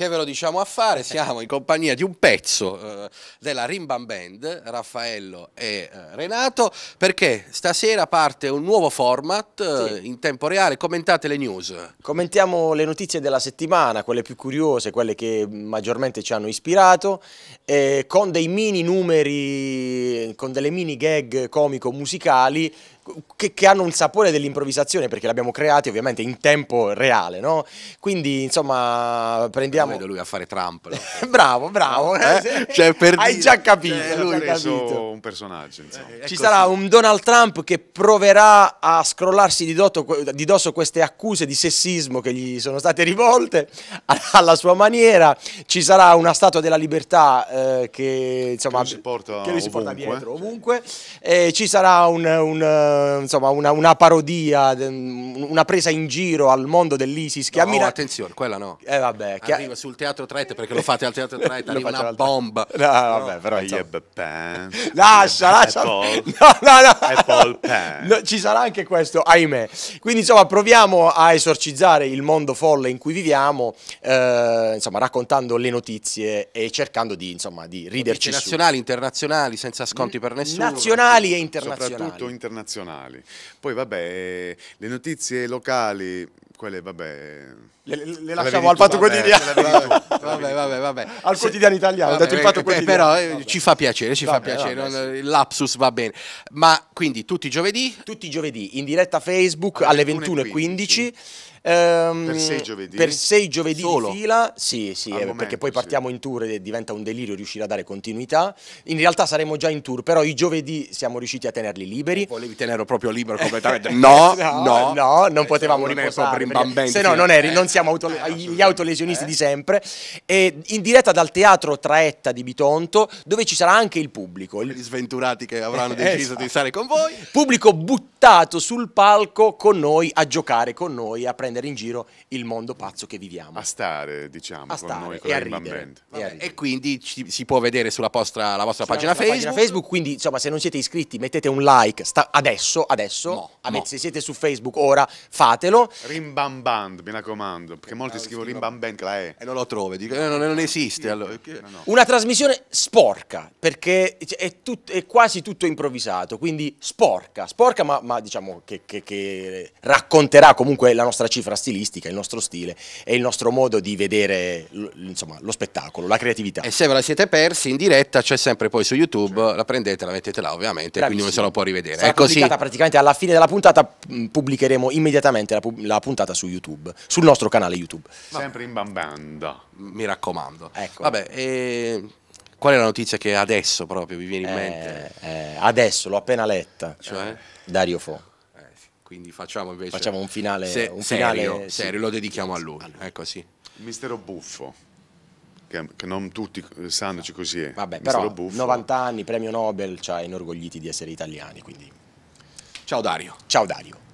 che ve lo diciamo a fare, siamo in compagnia di un pezzo eh, della Rimban Band, Raffaello e eh, Renato, perché stasera parte un nuovo format eh, sì. in tempo reale, commentate le news. Commentiamo le notizie della settimana, quelle più curiose, quelle che maggiormente ci hanno ispirato, eh, con dei mini numeri, con delle mini gag comico-musicali che, che hanno un sapore dell'improvvisazione perché l'abbiamo creati ovviamente in tempo reale, no? Quindi insomma prendiamo... Lo vedo lui a fare Trump. No? bravo, bravo. Eh? eh cioè, per Hai dire... già capito. Cioè, lui ha capito. un personaggio. Eh, Ci ecco, sarà così. un Donald Trump che proverà a scrollarsi di, dotto, di, dosso queste accuse di sessismo che gli sono state rivolte alla sua maniera. Ci sarà una statua della libertà eh, che, insomma, che, lui si porta, che lui si porta dietro ovunque. Ci sarà un, un eh, insomma, una, una, parodia, una presa in giro al mondo dell'ISIS che no, ammira... attenzione, quella no. Eh, vabbè, che... Arriva sul teatro Traite perché lo fate al teatro Traite, arriva una bomba. No, vabbè, no, però io... Lascia, lascia. No, no, no. Apple No, ci sarà anche questo, ahimè. Quindi insomma proviamo a esorcizzare il mondo folle in cui viviamo, eh, insomma raccontando le notizie e cercando di, insomma, di riderci. Nazionali, internazionali, senza sconti per nessuno. Nazionali e internazionali. Soprattutto internazionali nazionali. Poi vabbè, le notizie locali, quelle vabbè... Le, le, lasciamo al fatto quotidiano. Vabbè, vabbè, vabbè. Al quotidiano italiano, vabbè, il fatto eh, eh, quotidiano. Però vabbè. ci fa piacere, ci vabbè, fa piacere, il lapsus va bene. Ma quindi tutti i giovedì? Tutti i giovedì, in diretta Facebook alle 21.15. Ehm, per sei giovedì? Per sei giovedì Solo. di fila, sì, sì, eh, momento, perché poi partiamo sì. in tour e diventa un delirio riuscire a dare continuità. In realtà saremo già in tour, però i giovedì siamo riusciti a tenerli liberi. Volevi tenerlo proprio libero completamente? No, no, no, non eh, potevamo riposare, se no non, eri, eh, non siamo auto, eh, gli autolesionisti di eh. sempre. E in diretta dal teatro Traetta di Bitonto, dove ci sarà anche il pubblico. Gli sventurati che avranno deciso esatto. di stare con voi. Pubblico buttato buttato sul palco con noi, a giocare con noi, a prendere in giro il mondo pazzo che viviamo. A stare, diciamo, a stare, noi, con e, a ridere, e, a ridere. e quindi ci, si può vedere sulla vostra, vostra pagina, Facebook. pagina, Facebook. quindi insomma se non siete iscritti mettete un like adesso, adesso, no, avete, no. se siete su Facebook ora fatelo. Rimbamband, mi raccomando, perché molti ah, no, scrivono rimbamband che la è. E non lo trovo, dico, eh, non, non, esiste. Allora. Una trasmissione sporca, perché è, tut, è quasi tutto improvvisato, quindi sporca, sporca ma, ma ma diciamo che, che, che, racconterà comunque la nostra cifra stilistica, il nostro stile e il nostro modo di vedere insomma, lo spettacolo, la creatività. E se ve la siete persi in diretta c'è sempre poi su YouTube, sì. Certo. la prendete, la mettete là ovviamente, Bravissimo. quindi non se la può rivedere. Sarà è così. praticamente alla fine della puntata mm, pubblicheremo immediatamente la, la puntata su YouTube, sul nostro canale YouTube. Sempre in bambanda. Mi raccomando. Ecco. Vabbè, e ehm, Qual è la notizia che adesso proprio vi viene in mente? Eh, eh adesso, l'ho appena letta. Cioè? Eh, Dario Fo. Eh, quindi facciamo invece... Facciamo un finale, se, un finale serio, sì. lo dedichiamo a lui. Ecco, sì. Il mistero buffo che, non tutti sanno ci così è. Vabbè, Mistero però buffo. 90 anni, premio Nobel, ci cioè, ha inorgogliti di essere italiani, quindi... Ciao Dario. Ciao Dario.